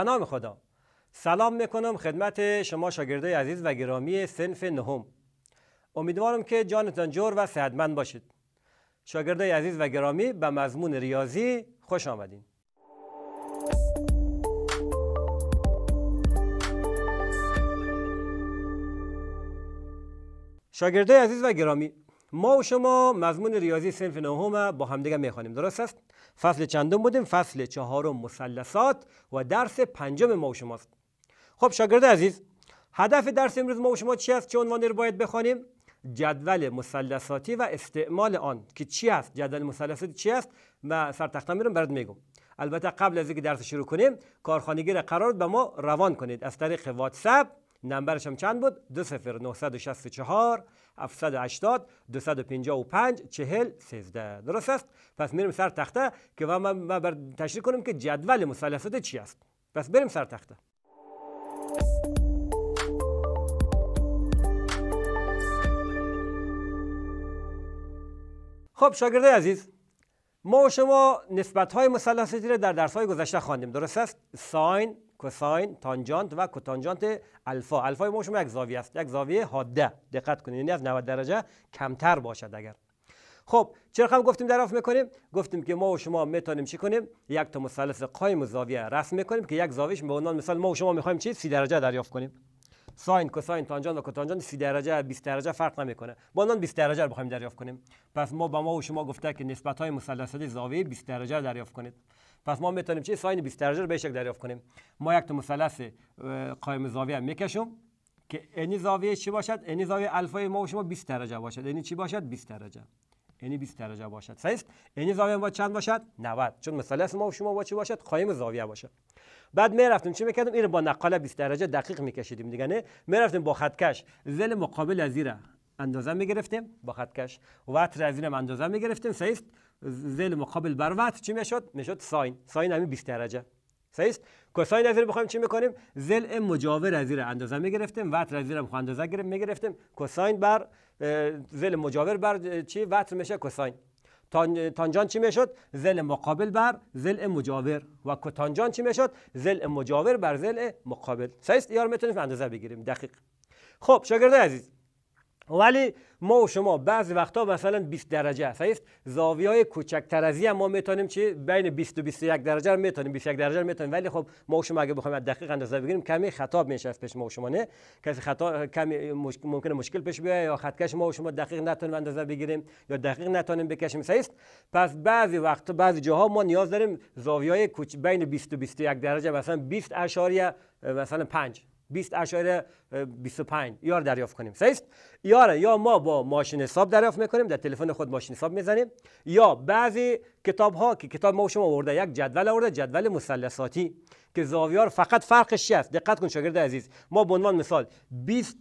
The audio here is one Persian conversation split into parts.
به نام خدا سلام میکنم خدمت شما شاگرده عزیز و گرامی سنف نهم امیدوارم که جانتان جور و صحتمند باشید شاگرده عزیز و گرامی به مضمون ریاضی خوش آمدین شاگرده عزیز و گرامی ما و شما مضمون ریاضی سنف نهم با همدیگه میخوانیم درست است فصل چندم بودیم فصل چهارم مثلثات و درس پنجم ما و شماست خب شاگرد عزیز هدف درس امروز ما و شما چی است چه عنوانی رو باید بخوانیم جدول مثلثاتی و استعمال آن که چی است جدول مثلثاتی چی است و سرتختم میرم برات میگم البته قبل از اینکه درس شروع کنیم کارخانگی را قرار به ما روان کنید از طریق واتساپ نمبرش هم چند بود 20964 780 255 40 13 درست است پس میریم سر تخته که من, ما بر تشریح کنیم که جدول مثلثات چی است پس بریم سر تخته خب شاگرده عزیز ما و شما نسبت های مثلثاتی را در درس های گذشته خواندیم درست است ساین کوساین تانجانت و کوتانجانت الفا الفا ما شما یک زاویه است یک زاویه حاده دقت کنید یعنی از 90 درجه کمتر باشد اگر خب چه هم خب گفتیم دراف میکنیم گفتیم که ما و شما میتونیم چی کنیم یک تا مثلث قایم زاویه رسم میکنیم که یک زاویش به عنوان مثال ما و شما میخوایم چی 30 درجه دریافت کنیم ساین کوساین تانژانت و کوتانجانت 30 درجه 20 درجه فرق نمیکنه با عنوان 20 درجه رو بخوایم دریافت کنیم پس ما با ما و شما گفته که نسبت های مثلثات زاویه 20 درجه دریافت کنید پس ما میتونیم چه ساین 20 درجه رو به شکل دریافت کنیم ما یک تا مثلث قائم زاویه هم میکشم که انی زاویه چی باشد انی زاویه الفای ما و شما 20 درجه باشد انی چی باشد 20 درجه انی 20 درجه باشد صحیح است انی زاویه ما چند باشد 90 چون مثلث ما و شما با چی باشد قائم زاویه باشد بعد می رفتیم چی میکردیم این با نقاله 20 درجه دقیق میکشیدیم دیگه نه می رفتیم با خطکش زل مقابل از اندازه میگرفتیم با خطکش وتر از اینم اندازه میگرفتیم سایست زل مقابل بر وتر چی میشد میشد ساین ساین همین 20 درجه سایست کوساین از میخوایم چی میکنیم زل مجاور از این اندازه میگرفتیم وتر از زیرم اندازه گرفت میگرفتیم کساین بر زل مجاور بر چی وتر میشه کوساین تانجان چی میشد زل مقابل بر زل مجاور و کتانجان چی میشد زل مجاور بر زل مقابل سایست یار میتونیم اندازه بگیریم دقیق خب شاگرده عزیز ولی ما و شما بعضی وقتا مثلا 20 درجه است است یعنی زاویه های کوچکتر از ما میتونیم چی بین 20 و 21 درجه رو میتونیم 21 درجه رو میتونیم ولی خب ما و شما اگه بخوایم دقیق اندازه بگیریم کمی خطا میشه از پیش ما و شما نه کسی خطا کمی ممکنه مشکل پیش بیاد یا خطکش ما و شما دقیق نتونیم اندازه بگیریم یا دقیق نتونیم بکشیم است یعنی پس بعضی وقت بعضی جاها ما نیاز داریم زاویه های کوچ بین 20 و 21 درجه مثلا 20 اشاریه مثلا 5 20 اشاره 25 یار دریافت کنیم صحیح یاره یا ما با ماشین حساب دریافت میکنیم در تلفن خود ماشین حساب میزنیم یا بعضی کتاب ها که کتاب ما شما آورده یک جدول آورده جدول مثلثاتی که زاویار فقط فرقش چی است دقت کن شاگرد عزیز ما به عنوان مثال 20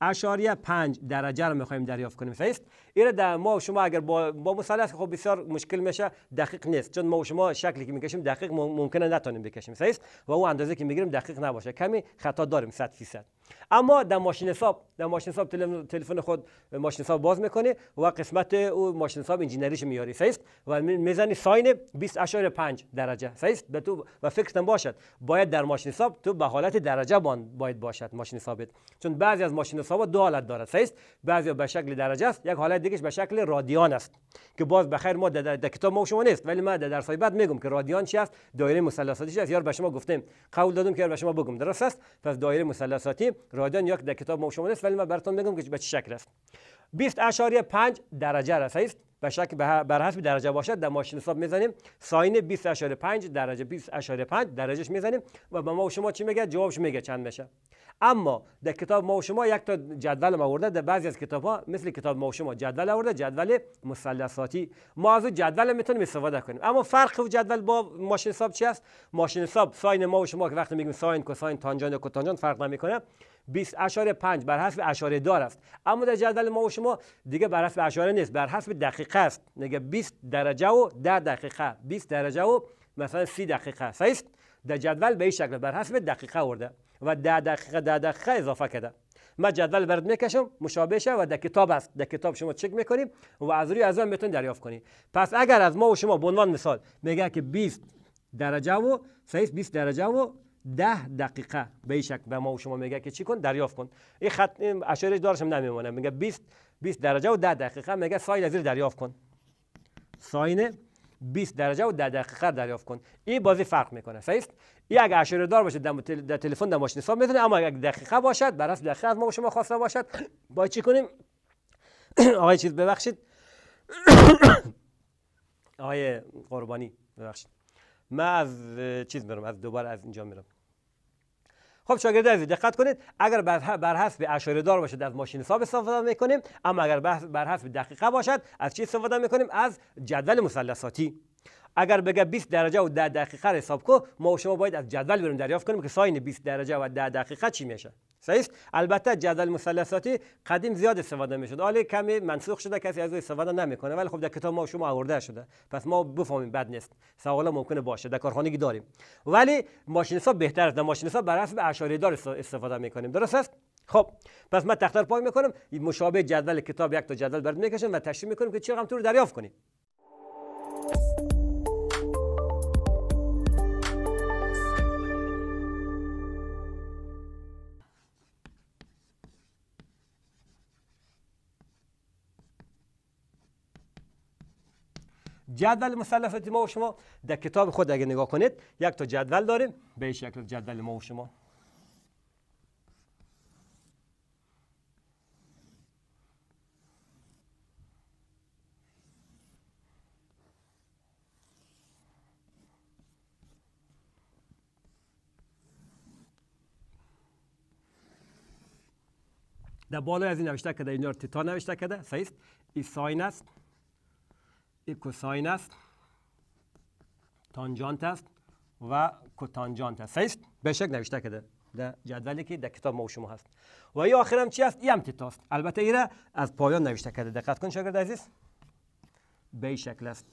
اشاریه 5 درجه رو میخوایم دریافت کنیم است. ایره در ما شما اگر با, با مثلث خب بسیار مشکل میشه دقیق نیست چون ما و شما شکلی که میکشیم دقیق ممکنه نتونیم بکشیم صحیح و اون اندازه که میگیریم دقیق نباشه کمی خطا داریم 100 فیصد اما در ماشین حساب در ماشین حساب تلفن خود ماشین حساب باز میکنه و قسمت او ماشین حساب انجینریش میاری صحیح و میزنی ساین 20.5 درجه صحیح به تو و فکرتم باشد باید در ماشین حساب تو به حالت درجه باید باشد ماشین حسابت چون بعضی از ماشین حساب دو حالت دارد صحیح بعضی به شکل درجه است یک حالت دیگهش به شکل رادیان است که باز بخیر ما در کتاب ما شما نیست ولی ما در درسهای بعد میگم که رادیان چی است دایره مثلثاتی است یار به شما گفتیم قول دادم که به شما بگم درست است پس دایره مثلثاتی رادیان یک در کتاب ما شما نیست ولی ما براتون میگم که به چه شکل است 5 درجه است و شک بر حسب درجه باشد در ماشین حساب میزنیم ساین 5 درجه 20.5 درجهش میزنیم و به ما و شما چی میگه جوابش میگه چند میشه اما در کتاب ما و شما یک تا جدول ما آورده در بعضی از کتاب ها مثل کتاب ما و شما جدول آورده جدول مثلثاتی ما از جدول میتونیم استفاده کنیم اما فرق جدول با ماشین حساب چی است ماشین حساب ساین ما و شما که وقتی میگیم ساین کوساین تانجان کوتانجان فرق نمیکنه 20.5 بر حسب اشاره دار است اما در جدول ما و شما دیگه بر حسب اشاره نیست بر حسب دقیقه است نگه 20 درجه و 10 دقیقه 20 درجه و مثلا 30 دقیقه است در جدول به این شکل بر حسب دقیقه ورده و 10 دقیقه 10 دقیقه اضافه کرده ما جدول برد میکشم مشابه و در کتاب است در کتاب شما چک میکنیم و از روی از اون میتونید دریافت کنید پس اگر از ما و شما به عنوان مثال میگه که 20 درجه و 20 درجه و ده دقیقه به این به ما و شما میگه که چی کن دریافت کن این خط اشارش دارشم نمیمونه میگه 20 20 درجه و 10 دقیقه میگه ساین زیر دریافت کن ساین 20 درجه و 10 دقیقه دریافت کن این بازی فرق میکنه صحیح این اگه اشاره دار باشه در تلفن در ماشین حساب میتونه اما اگه دقیقه باشد بر اساس دقیقه از ما شما خواسته باشد با چی کنیم آقای چیز ببخشید آقای قربانی ببخشید من از چیز میرم از دوباره از اینجا میرم خب شاگرد عزیز دقت کنید اگر بر حسب اشاره دار باشد از ماشین حساب استفاده کنیم اما اگر بر حسب دقیقه باشد از چی استفاده کنیم؟ از جدول مثلثاتی اگر بگه 20 درجه و 10 دقیقه حساب کو ما و شما باید از جدول بریم دریافت کنیم که ساین 20 درجه و 10 دقیقه چی میشه صحیح البته جدل مثلثاتی قدیم زیاد استفاده میشد حالا کمی منسوخ شده کسی از او استفاده نمیکنه ولی خب در کتاب ما شما آورده شده پس ما بفهمیم بد نیست سوال ممکنه باشه در کارخانگی داریم ولی ماشینسا بهتر است در ماشینسا بر حسب اشاره دار استفاده میکنیم درست است خب پس من تختر پای میکنم مشابه جدول کتاب یک تا جدول برد میکشم و تشریح میکنیم که چه غم تو دریافت کنیم جدول مثلثات ما و شما در کتاب خود اگه نگاه کنید یک تا جدول داریم به شکل جدول ما و شما در بالای از این نوشته کرده اینا تیتا نوشته کده صحیح است این ساین است کوساین است تانجانت است و کوتانجانت است صحیح به شکل نوشته کده در جدولی که در کتاب ما شما هست و این آخرم چی است این تتاست البته ایره از پایان نوشته کرده دقت کن شاگرد عزیز به این شکل است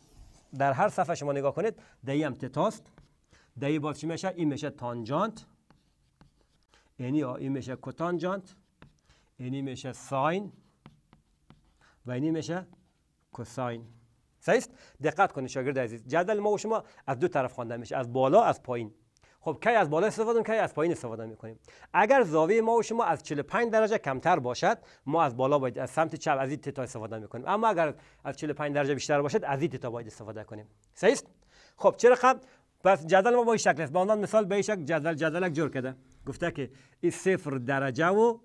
در هر صفحه شما نگاه کنید ده هم تتاست ده این باز چی میشه این میشه تانجانت یعنی این میشه کوتانجانت اینی میشه ساین و اینی میشه کوساین است دقت کنید شاگرد عزیز جدل ما و شما از دو طرف خوانده میشه از بالا از پایین خب کی از بالا استفاده کی از پایین استفاده میکنیم اگر زاویه ما و شما از 45 درجه کمتر باشد ما از بالا باید از سمت چپ از این تتا استفاده میکنیم اما اگر از 45 درجه بیشتر باشد از این تتا باید استفاده کنیم صحیح است خب چرا خب پس جدل ما با این شکل است به مثال به این شکل جدل جور کرده گفته که این صفر درجه و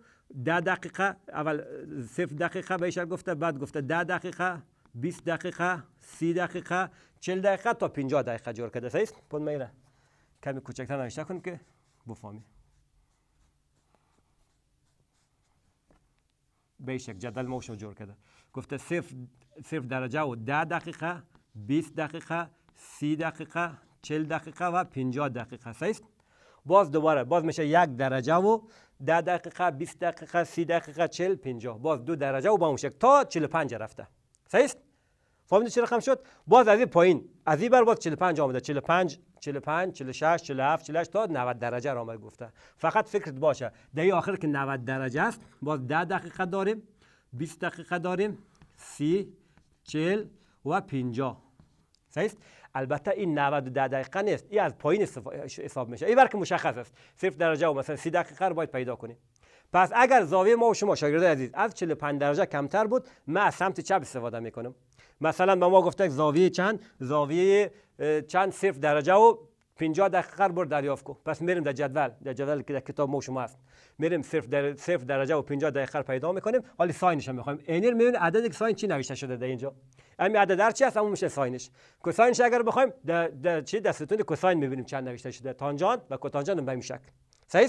ده دقیقه اول صفر دقیقه به گفته بعد گفته ده دقیقه 20 دقیقه 30 دقیقه 40 دقیقه تا 50 دقیقه جور کرده است پون میره کمی کوچکتر نوشته کن که بفهمی به شک جدل موشو جور کرده گفته صرف صرف درجه و 10 دقیقه 20 دقیقه 30 دقیقه 40 دقیقه و 50 دقیقه است باز دوباره باز میشه یک درجه و 10 دقیقه 20 دقیقه 30 دقیقه 40 50 باز دو درجه و با اون شکل تا 45 رفته صحیح است فهمیدید چه رقم شد باز از این پایین از این بر باز 45 آمده 45 45 46 47 48 تا 90 درجه را آمد گفته فقط فکرت باشه دهی آخر که 90 درجه است باز 10 دقیقه داریم 20 دقیقه داریم 30 40 و 50 صحیح است البته این 90 دقیقه نیست این از پایین حساب میشه این بر که مشخص است صرف درجه و مثلا 30 دقیقه رو باید پیدا کنیم پس اگر زاویه ما و شما شاگرد عزیز از 45 درجه کمتر بود ما از سمت چپ استفاده میکنم مثلا به ما گفته زاویه چند زاویه چند صرف درجه و 50 دقیقه بر دریافت کو پس میریم در جدول در جدول که در کتاب ما شما هست میریم صرف در صرف درجه و 50 دقیقه پیدا میکنیم حالا ساینش هم میخوایم اینر میبینید عدد ساین چی نوشته شده در اینجا همین عدد در چی است همون میشه ساینش کوساینش اگر بخوایم در, چی دستتون کوساین میبینیم چند نوشته شده تانجانت و کوتانجانت به این شکل صحیح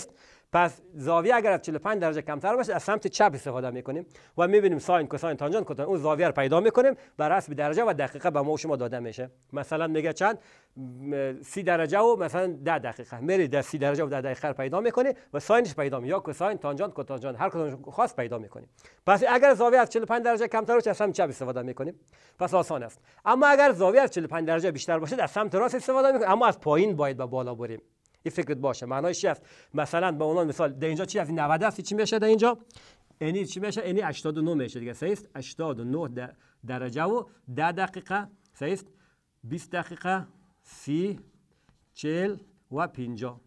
پس زاویه اگر از 45 درجه کمتر باشه از سمت چپ استفاده میکنیم و میبینیم ساین کوساین تانجانت کتان اون زاویه رو پیدا میکنیم و به درجه و دقیقه به ما شما داده میشه مثلا میگه چند 30 درجه و مثلا 10 دقیقه میری در 30 درجه و 10 دقیقه رو پیدا میکنی و ساینش پیدا می یا کوساین تانجانت کتانجانت هر کدومش خاص پیدا میکنیم پس اگر زاویه از 45 درجه کمتر باشه از سمت چپ استفاده میکنیم پس آسان است اما اگر زاویه از 45 درجه بیشتر باشه از سمت راست استفاده میکنیم اما از پایین باید به با بالا بریم یه فکرت باشه معنایش چی هست مثلا به عنوان مثال در اینجا چی از 90 هست چی میشه در اینجا اینی چی میشه اینی 89 میشه دیگه است 89 درجه و 10 دقیقه است 20 دقیقه 30 40 و 50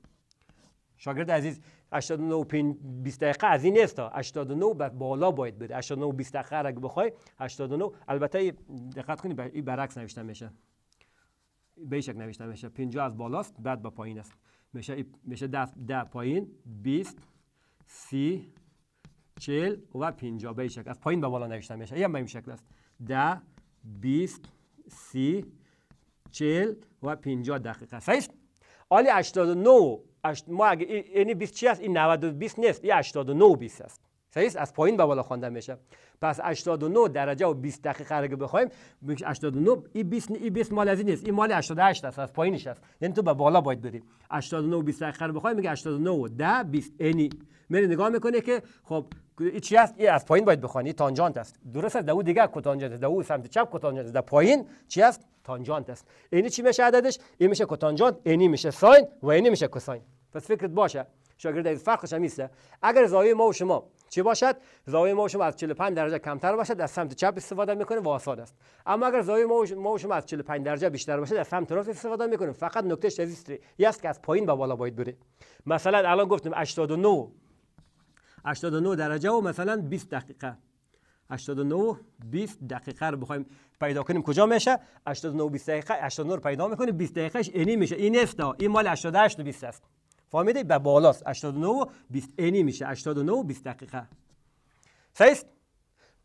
شاگرد عزیز 89 20 دقیقه از این نیست 89 به بالا باید بره 89 20 دقیقه اگه بخوای 89 البته دقت کنید برعکس نوشته میشه به شکل نوشته میشه 50 از بالاست بعد به با پایین است میشه میشه ده, ده پایین 20 سی 40 و 50 به از پایین به بالا نوشته میشه این به این شکل است ده 20 سی چل و 50 دقیقه است صحیح حالی 89 ما اگه این 20 یعنی چی این 90 20 نیست این 89 20 است صحیح از پایین به بالا خوانده میشه پس 89 درجه و 20 دقیقه که بخوایم 89 این 20 این 20 مال از این نیست این مال 88 است از پایینش است یعنی تو به بالا باید بریم 89 و 20 دقیقه رو بخوایم میگه 89 و 10 20 یعنی میری نگاه میکنه که خب این چی است این از پایین باید بخوانی تانجانت است درست است دو دیگه کتانجانت است دو سمت چپ کتانجانت است پایین چی است تانجانت است اینی چی میشه عددش این میشه کتانجانت اینی میشه ساین و اینی میشه کوساین پس فکرت باشه شاگرد دقیق فرقش هم اگر زاویه ما و شما چه باشد زاویه ما و شما از 45 درجه کمتر باشد از سمت چپ استفاده میکنیم واساد است اما اگر زاویه ما و شما از 45 درجه بیشتر باشد از سمت راست استفاده میکنیم فقط نکته این است که از پایین به بالا باید بره مثلا الان گفتیم 89 89 درجه و مثلا 20 دقیقه 89 20 دقیقه رو بخوایم پیدا کنیم کجا میشه 89 20 دقیقه 89 رو پیدا میکنیم 20 دقیقهش اینی میشه این است این مال 88 20 است فاهمیده به بالاست 89 و 20 اینی میشه 89 و 20 دقیقه صحیح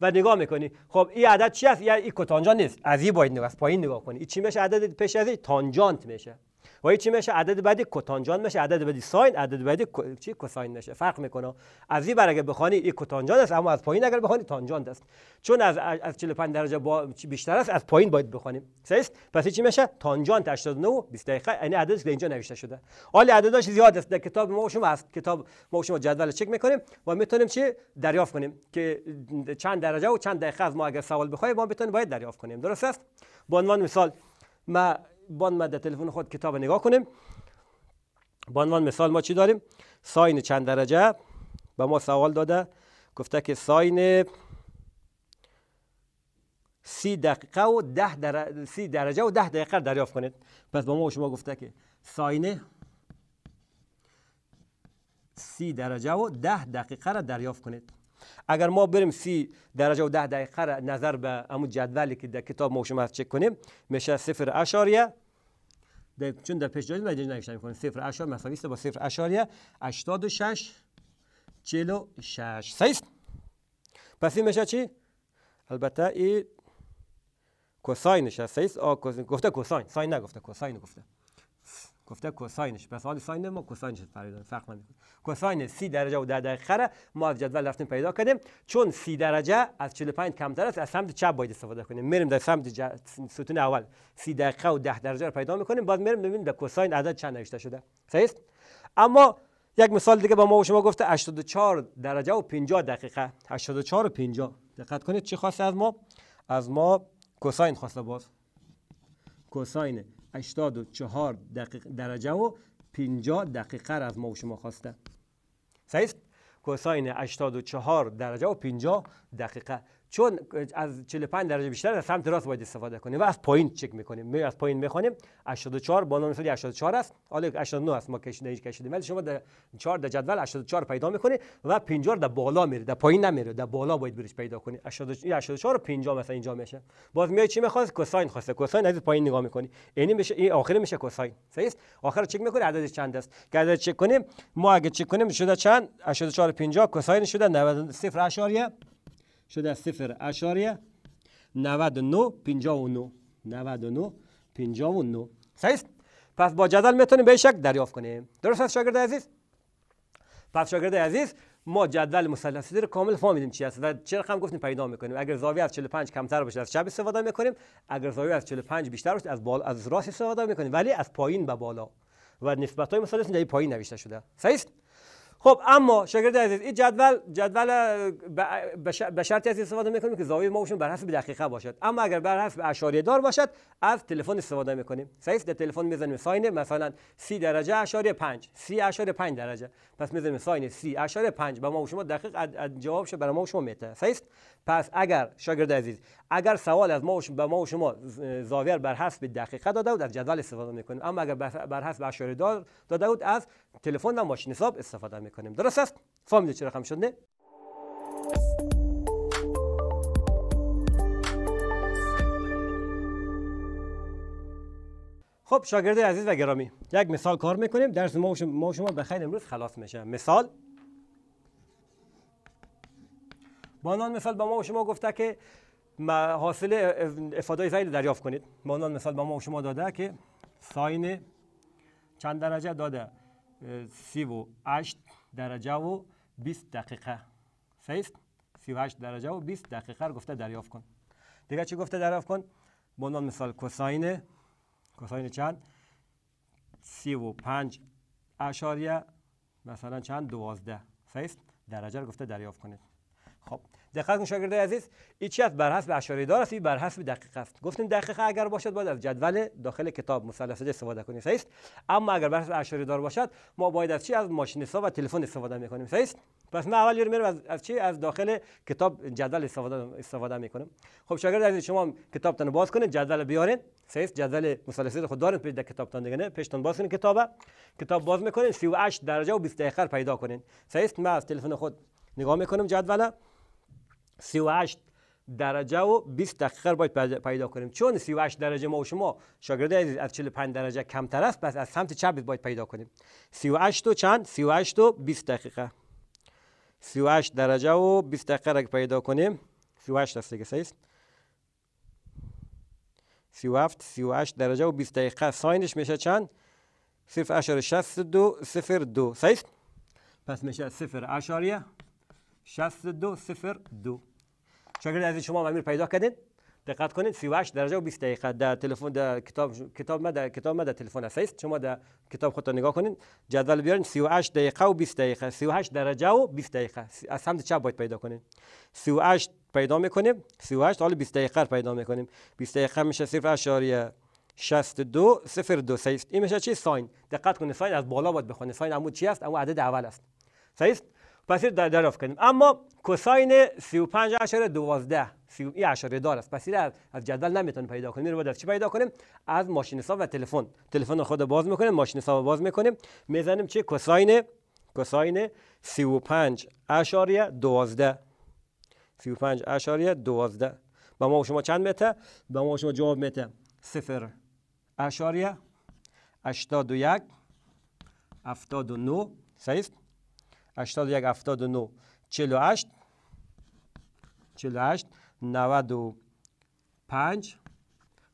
و نگاه میکنی خب این عدد چی است این ای کتانجان نیست از این باید نگاه پایین نگاه کنی این چی میشه عدد پیش از این تانجانت میشه و چی میشه عدد بعدی کتانجان میشه عدد بعدی ساین عدد بعدی چی کوساین میشه فرق میکنه از این برای اگر بخوانی این کتانجان است اما از پایین اگر بخوانی تانجان است چون از از 45 درجه با بیشتر است از پایین باید بخوانیم صحیح پس چی میشه تانجان 89 20 دقیقه یعنی عدد که اینجا نوشته شده حالا عددش زیاد است در کتاب ما شما از کتاب ما شما جدول چک میکنیم و میتونیم چی دریافت کنیم که چند درجه و چند دقیقه از ما اگر سوال بخوای ما میتونیم باید دریافت کنیم درست است به عنوان مثال ما با در تلفن خود کتاب نگاه کنیم با عنوان مثال ما چی داریم ساین چند درجه به ما سوال داده گفته که ساین سی دقیقه و ده درجه, سی درجه و ده دقیقه دریافت کنید پس با ما شما گفته که ساین سی درجه و ده دقیقه را دریافت کنید اگر ما بریم سی درجه و ده دقیقه را نظر به امون جدولی که در کتاب ما شما چک کنیم میشه صفر اشاریه چون در پیش جایی نتیجه نگشتن میکنید صفر اشار مساوی است با صفر اشاریه چلو شش. سیست پس این میشه چی البته این کوساین هست سیست آ کوساین گفته کوساین ساین نگفته کوساین گفته گفته کوساینش پس حال ساین ما کوساینش فرق نمیکنه کوساین 30 درجه و 10 دقیقه ما از جدول رفتیم پیدا کردیم چون 30 درجه از 45 کمتر است از سمت چپ باید استفاده کنیم میریم در سمت ج... ستون اول 30 دقیقه و 10 درجه را پیدا میکنیم بعد میریم ببینیم در کوساین عدد چند نوشته شده صحیح اما یک مثال دیگه با ما و شما گفته 84 درجه و 50 دقیقه 84 و 50 دقت کنید چی خواسته از ما از ما کوساین خواسته باز کوساین 84 دقیق درجه و 50 دقیقه را از ما و شما خواسته صحیح کوساین 84 درجه و 50 دقیقه چون از 45 درجه بیشتر از سمت راست باید استفاده کنیم و از پایین چک میکنیم می از پایین میخوانیم 84 بالا مثل 84 است حالا 89 است ما کشیده هیچ کشیدیم ولی شما در 4 در جدول 84 پیدا میکنید و 50 در بالا میره در پایین نمیره در بالا باید بریش پیدا کنید 84 و 50 مثلا اینجا میشه باز میای چی میخواد کوساین خواسته کوساین از پایین نگاه میکنی یعنی میشه این آخر میشه کوساین صحیح است آخر چک میکنی عدد چند است که عدد چک کنیم ما اگه چک کنیم شده چند 84 50 کوساین شده 90 0.1 شده از صفر اشاریه 99 59 صحیح پس با جدل میتونیم به شکل دریافت کنیم درست است شاگرد عزیز پس شاگرد عزیز ما جدول مثلثی رو کامل فهمیدیم چی هست و چه رقم گفتیم پیدا میکنیم اگر زاویه از 45 کمتر باشه از چپ استفاده میکنیم اگر زاویه از 45 بیشتر باشه از بالا از راست استفاده میکنیم ولی از پایین به بالا و نسبت های مثلث در پایین نوشته شده صحیح است خب اما شاگرد عزیز این جدول جدول به شرطی از استفاده میکنیم که زاویه ما بر حسب دقیقه باشد اما اگر بر حسب اشاریه دار باشد از تلفن استفاده میکنیم صحیح در تلفن میزنیم ساین مثلا 30 درجه اشاریه 5 30 اشاریه 5 درجه پس میزنیم ساین 30 اشاریه 5 به ما شما دقیق جوابش برای ما شما میته صحیح پس اگر شاگرد عزیز اگر سوال از ما و به ما و شما زاویر بر حسب دقیقه داده بود از جدول استفاده میکنیم اما اگر بر حسب اشاره داده بود از تلفن و ماشین حساب استفاده میکنیم درست است فهمیدید چرا رقم شده خب شاگرد عزیز و گرامی یک مثال کار میکنیم درس ما و شما به خیر امروز خلاص میشه مثال با عنوان مثال به ما و شما گفته که حاصل افادای زایل دریافت کنید با عنوان مثال به ما و شما داده که ساین چند درجه داده سی و درجه و 20 دقیقه سیست 38 درجه و 20 دقیقه رو گفته دریافت کن دیگه چی گفته دریافت کن با عنوان مثال کساین کساین چند 35 اشاریه مثلا چند 12 سیست درجه رو گفته دریافت کنید خب دقت کن شاگردای عزیز این چی است بر حسب اشاره دار است بر حسب دقیق است گفتیم دقیق اگر باشد باید از جدول داخل کتاب مثلث استفاده کنیم صحیح اما اگر بر حسب اشاره دار باشد ما باید از چی از ماشین حساب و تلفن استفاده میکنیم صحیح پس من اول میرم از, از چی از داخل کتاب جدول استفاده استفاده میکنیم خب شاگرد عزیز شما کتابتون باز کنید جدول بیارین صحیح جدول رو خود دارین پیش در کتابتون دیگه نه پشتون باز کنید کتابه کتاب باز میکنین 38 درجه و 20 دقیقه پیدا کنین صحیح ما از تلفن خود نگاه میکنم جدول 38 درجه و 20 دقیقه باید پیدا کنیم چون 38 درجه ما و شما شاگرد عزیز از 45 درجه کمتر است پس از سمت چپ باید پیدا کنیم 38 و چند 38 و 20 دقیقه 38 درجه و 20 دقیقه را پیدا کنیم 38 است دیگه صحیح 37 38 درجه و 20 دقیقه ساینش میشه چند 0.62 02 صحیح پس میشه 0.62 02 شاگرد عزیز شما امیر پیدا کردین دقت کنید 38 درجه و 20 دقیقه در تلفن در کتاب کتاب ما در کتاب ما در تلفن هست، شما در کتاب خودتون نگاه کنید جدول بیارین 38 دقیقه و 20 دقیقه 38 درجه و 20 دقیقه از سمت چپ باید پیدا کنید 38 پیدا میکنیم 38 حالا 20 دقیقه پیدا میکنیم 20 دقیقه میشه اشاریه 62 0 2 این میشه چی ساین دقت کنید ساین از بالا باید بخونید ساین عمود چی است عمود عدد اول است صحیح پس در دراف کنیم اما کساین 35 اشاره 12 این اشاره دار است پس از از جدول نمیتونیم پیدا کنیم رو باید چی پیدا کنیم از ماشین حساب و تلفن تلفن خود باز میکنیم ماشین حساب باز میکنیم میزنیم چه کوساین کوساین 35 اشاره 12 35 اشاره 12 به ما شما چند متر به ما شما جواب میده 0 اشاره 81 79 صحیح 81 48 95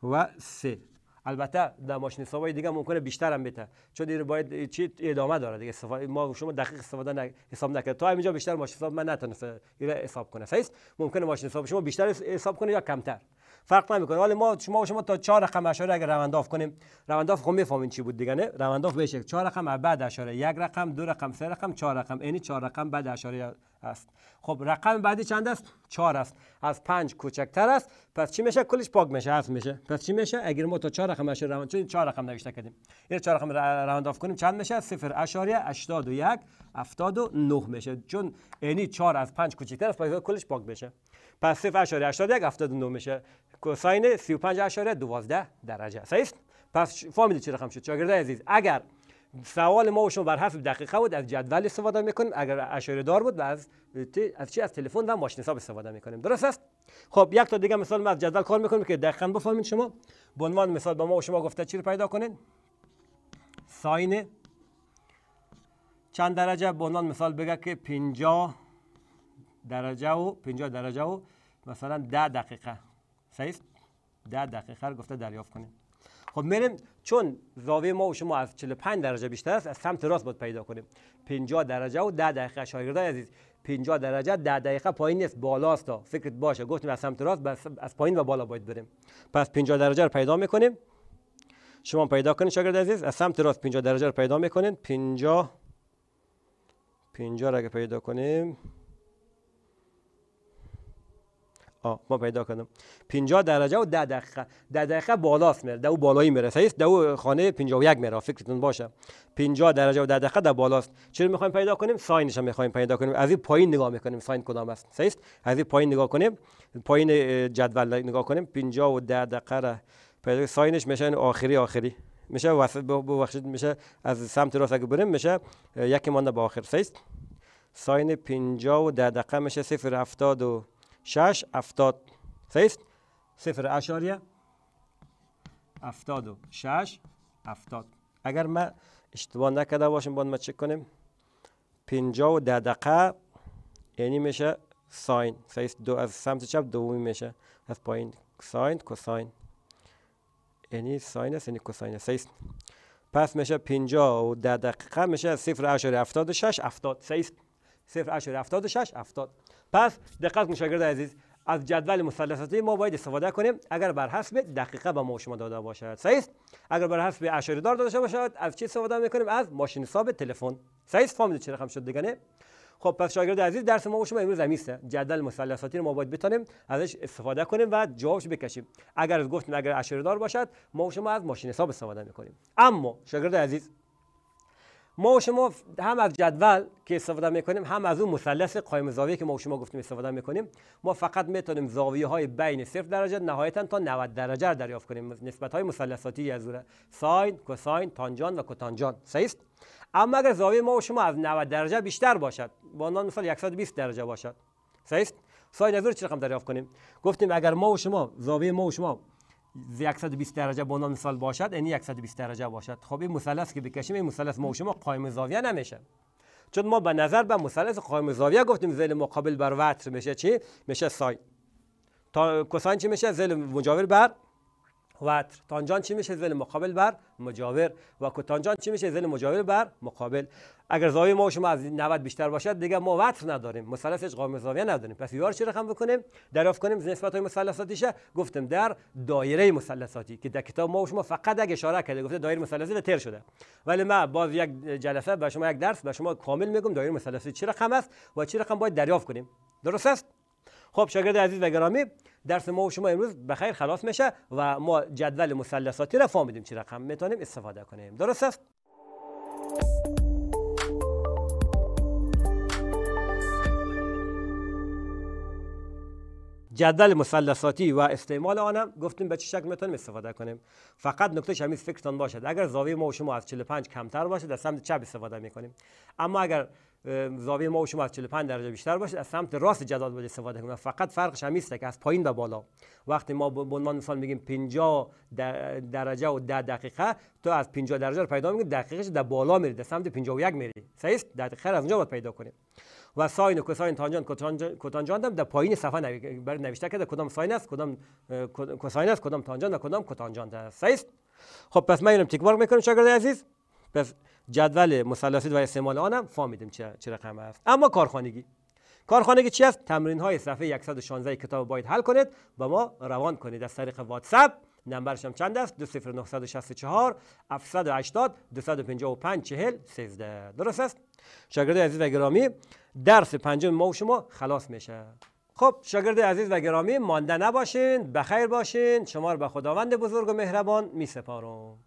و 3 البته در ماشین های دیگه ممکنه بیشتر هم بته چون این باید چی ادامه داره دیگه استفاده ما شما دقیق استفاده نه حساب نکرد تا اینجا بیشتر ماشین حساب من نتونسته حساب کنه صحیح ممکنه ماشین حساب شما بیشتر حساب کنه یا کمتر فرق نمیکنه ولی ما شما شما تا چهار رقم اشاره اگر رونداف کنیم رونداف خب میفهمین چی بود دیگه نه به چهار رقم بعد اشاره یک رقم دو رقم سه رقم چهار رقم یعنی چهار رقم بعد اشاره است خب رقم بعدی چند است چهار است از پنج کوچکتر است پس چی میشه کلش پاک میشه میشه پس چی میشه اگر ما تا چهار رقم اشاره روند چون چهار رقم نوشته کردیم این چهار رقم رونداف کنیم چند میشه صفر 81 79 میشه چون یعنی 4 از است پس کلش پاک میشه پس 79 میشه کوساین 12 درجه صحیح است پس فهمیدید چی رقم شد شاگرد عزیز اگر سوال ما و شما بر حسب دقیقه بود از جدول استفاده میکنیم اگر اشاره دار بود از از چی از تلفن و ماشین حساب استفاده میکنیم درست است خب یک تا دیگه مثال ما از جدول کار میکنیم که دقیقا بفهمید شما به عنوان مثال به ما و شما گفته چی رو پیدا کنین ساین چند درجه به عنوان مثال بگه که 50 درجه و 50 درجه و مثلا 10 دقیقه صحیح ده دقیقه رو گفته دریافت کنیم خب میریم چون زاویه ما و شما از 45 درجه بیشتر است از سمت راست بود پیدا کنیم 50 درجه و 10 دقیقه شاگردای عزیز 50 درجه 10 دقیقه پایین نیست بالاست فکرت باشه گفتیم از سمت راست از پایین و بالا باید بریم پس 50 درجه رو پیدا میکنیم شما پیدا کنید شاگرد عزیز از سمت راست 50 درجه رو پیدا میکنید 50 50 رو اگه پیدا کنیم آه ما پیدا کردم 50 درجه و 10 دقیقه 10 دقیقه بالاست میره او بالایی میره صحیح او خانه 51 میره فکرتون باشه 50 درجه و 10 دقیقه در بالاست چرا میخوایم پیدا کنیم ساینش میخوایم پیدا کنیم از این پایین نگاه میکنیم ساین کدام است صحیح از این پایین نگاه کنیم پایین جدول نگاه کنیم 50 و 10 دقیقه را پیدا ساینش میشه آخری آخری میشه وسط ببخشید میشه از سمت راست اگه بریم میشه یکی مانده به آخر سیست ساین 50 و 10 دقیقه میشه 0.70 و شش افتاد سیست صفر اشاریه افتاد و شش افتاد. اگر من اشتباه نکرده باشیم باید ما چک کنیم پینجا و ده دقیقه یعنی میشه ساین سیست دو از سمت چپ دومی میشه از پایین ساین کساین یعنی ساین است یعنی کساین است پس میشه 50 و ده دقیقه میشه 0.76 70 سیست شش افتاد. پس دقت کنید شاگرد عزیز از جدول مثلثاتی ما باید استفاده کنیم اگر بر حسب دقیقه به ما شما داده باشد صحیح اگر بر حسب اشاره دار داده باشد از چی استفاده میکنیم از ماشین حساب تلفن صحیح فهمید چه رقم شد دیگه نه خب پس شاگرد عزیز درس ما شما امروز همین جدول مثلثاتی رو ما باید بتونیم ازش استفاده کنیم و جوابش بکشیم اگر از گفتیم اگر اشاره دار باشد ما شما از ماشین حساب استفاده میکنیم اما شاگرد عزیز ما و شما هم از جدول که استفاده میکنیم هم از اون مثلث قایم زاویه که ما و شما گفتیم استفاده میکنیم ما فقط میتونیم زاویه های بین صفر درجه نهایتا تا 90 درجه دریافت کنیم نسبت های مثلثاتی از اون ساین کوساین تانجان و کوتانجان صحیح است اما اگر زاویه ما و شما از 90 درجه بیشتر باشد با عنوان مثال 120 درجه باشد صحیح ساین از چه رقم دریافت کنیم گفتیم اگر ما و شما زاویه ما و شما 120 درجه به مثال باشد یعنی 120 درجه باشد خب این مثلث که بکشیم این مثلث ما و شما قایم زاویه نمیشه چون ما به نظر به مثلث قائم زاویه گفتیم زل مقابل بر وتر میشه چی میشه سای تا کوساین چی میشه زل مجاور بر وتر تانجان چی میشه زل مقابل بر مجاور و کتانجان چی میشه زل مجاور بر مقابل اگر زاویه ما شما از 90 بیشتر باشد دیگه ما وتر نداریم مثلث قائم زاویه نداریم پس یار چی رقم بکنیم دریافت کنیم نسبت های مثلثاتیشه گفتم در دایره مثلثاتی که در کتاب ما شما فقط اگه اشاره کرده گفته دایره مثلثی و تر شده ولی ما باز یک جلسه به شما یک درس به شما کامل میگم دایره مثلثاتی چی رقم است و چی رقم باید دریافت کنیم درست است خب شاگرد عزیز و گرامی درس ما و شما امروز به خیر خلاص میشه و ما جدول مثلثاتی را فهمیدیم چه رقم میتونیم استفاده کنیم درست است جدول مثلثاتی و استعمال آن، گفتیم به چه شکل میتونیم استفاده کنیم فقط نکته همین فکرتان باشد اگر زاویه ما و شما از 45 کمتر باشه در سمت چپ استفاده میکنیم اما اگر زاویه ما و شما از 45 درجه بیشتر باشه از سمت راست جدال باید استفاده کنیم فقط فرقش هم که از پایین تا بالا وقتی ما به عنوان مثال میگیم 50 درجه و 10 دقیقه تو از 50 درجه رو پیدا میگیم دقیقش در بالا میری در سمت 51 میری صحیح دقیقه از اونجا باید پیدا کنیم و ساین و کساین، تانجان کتانجان هم در پایین صفحه برای نوشته که کدام ساین است کدام کوساین است کدام تانجان و کدام کتانجان است صحیح خب پس من اینو تکرار میکنم شاگرد عزیز پس جدول مثلثی و استعمال آن هم فهمیدیم چه, چه رقم است اما کارخانگی کارخانگی چی است تمرین های صفحه 116 کتاب باید حل کنید و ما روان کنید از طریق واتساپ نمبرش هم چند است 20964 780 255 40 13 درست است شاگرد عزیز و گرامی درس پنجم ما و شما خلاص میشه خب شاگرد عزیز و گرامی مانده نباشین بخیر باشین شما رو به خداوند بزرگ و مهربان سپارم